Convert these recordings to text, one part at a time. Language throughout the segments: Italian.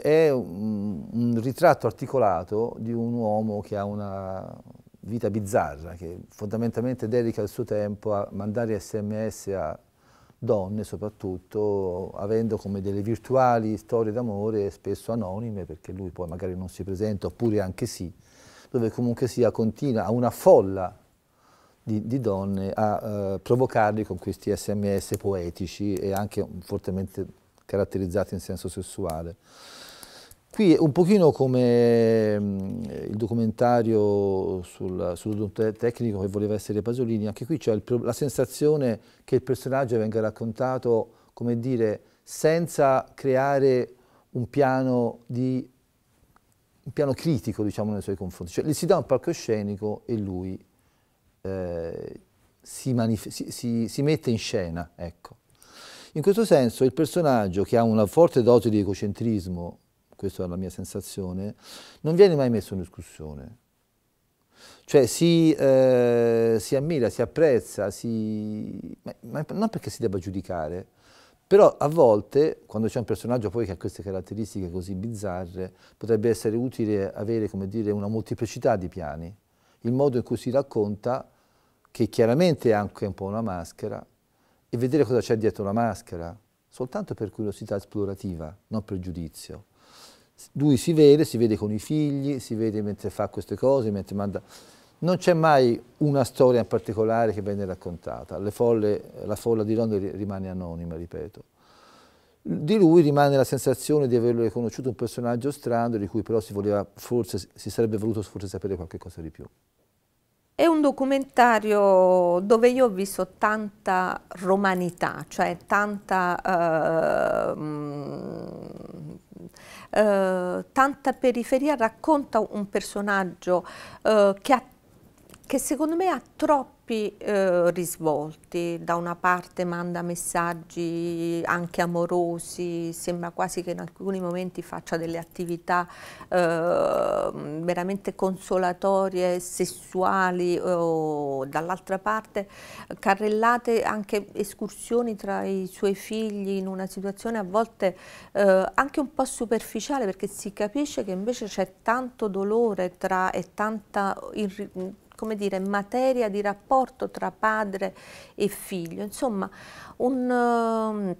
È un, un ritratto articolato di un uomo che ha una vita bizzarra, che fondamentalmente dedica il suo tempo a mandare sms a donne soprattutto, avendo come delle virtuali storie d'amore, spesso anonime, perché lui poi magari non si presenta, oppure anche sì, dove comunque sia continua a una folla di, di donne a eh, provocarli con questi sms poetici e anche fortemente caratterizzati in senso sessuale. Qui è un pochino come mm, il documentario sul, tecnico che voleva essere Pasolini, anche qui c'è la sensazione che il personaggio venga raccontato, come dire, senza creare un piano, di, un piano critico, diciamo, nei suoi confronti. Cioè, gli si dà un palcoscenico e lui eh, si, si, si, mette in scena, ecco. In questo senso il personaggio, che ha una forte dose di egocentrismo questa è la mia sensazione, non viene mai messo in discussione. Cioè si, eh, si ammira, si apprezza, si... Ma, ma non perché si debba giudicare, però a volte, quando c'è un personaggio poi che ha queste caratteristiche così bizzarre, potrebbe essere utile avere, come dire, una molteplicità di piani. Il modo in cui si racconta, che chiaramente è anche un po' una maschera, e vedere cosa c'è dietro la maschera, soltanto per curiosità esplorativa, non per giudizio lui si vede, si vede con i figli, si vede mentre fa queste cose, mentre manda... Non c'è mai una storia in particolare che viene raccontata, folle, la folla di Londra rimane anonima, ripeto. Di lui rimane la sensazione di averlo riconosciuto un personaggio strano di cui però si, voleva, forse, si sarebbe voluto forse sapere qualche cosa di più. È un documentario dove io ho visto tanta romanità, cioè tanta eh, eh, tanta periferia racconta un personaggio eh, che, ha, che secondo me ha troppo troppi eh, risvolti, da una parte manda messaggi anche amorosi, sembra quasi che in alcuni momenti faccia delle attività eh, veramente consolatorie, sessuali, o dall'altra parte carrellate anche escursioni tra i suoi figli in una situazione a volte eh, anche un po' superficiale perché si capisce che invece c'è tanto dolore tra, e tanta come dire, materia di rapporto tra padre e figlio. Insomma, un, um,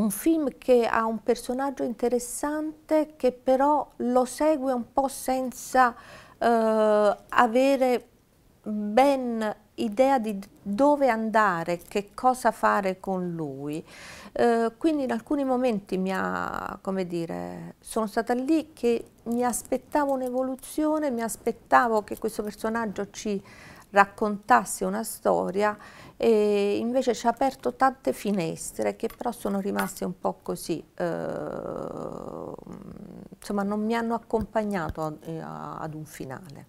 un film che ha un personaggio interessante che però lo segue un po' senza uh, avere ben idea di dove andare, che cosa fare con lui. Eh, quindi in alcuni momenti mi ha, come dire, sono stata lì che mi aspettavo un'evoluzione, mi aspettavo che questo personaggio ci raccontasse una storia e invece ci ha aperto tante finestre che però sono rimaste un po' così, eh, insomma non mi hanno accompagnato ad, eh, ad un finale.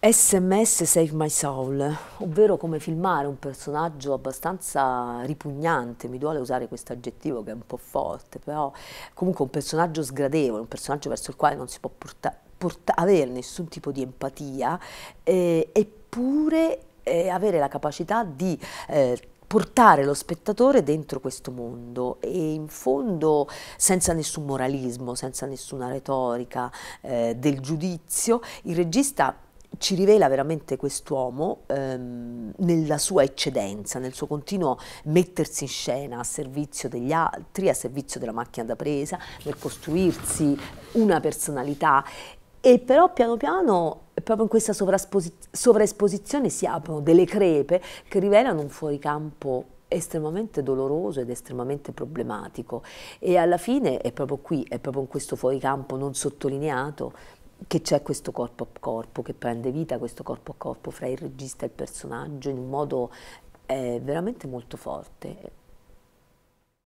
SMS Save My Soul, ovvero come filmare un personaggio abbastanza ripugnante, mi duole usare questo aggettivo che è un po' forte, però comunque un personaggio sgradevole, un personaggio verso il quale non si può avere nessun tipo di empatia, eh, eppure eh, avere la capacità di eh, portare lo spettatore dentro questo mondo e in fondo senza nessun moralismo, senza nessuna retorica eh, del giudizio, il regista ci rivela veramente quest'uomo ehm, nella sua eccedenza, nel suo continuo mettersi in scena a servizio degli altri, a servizio della macchina da presa, nel costruirsi una personalità e però piano piano proprio in questa sovraesposizione si aprono delle crepe che rivelano un fuoricampo estremamente doloroso ed estremamente problematico e alla fine è proprio qui, è proprio in questo fuoricampo non sottolineato che c'è questo corpo a corpo, che prende vita questo corpo a corpo fra il regista e il personaggio in un modo eh, veramente molto forte.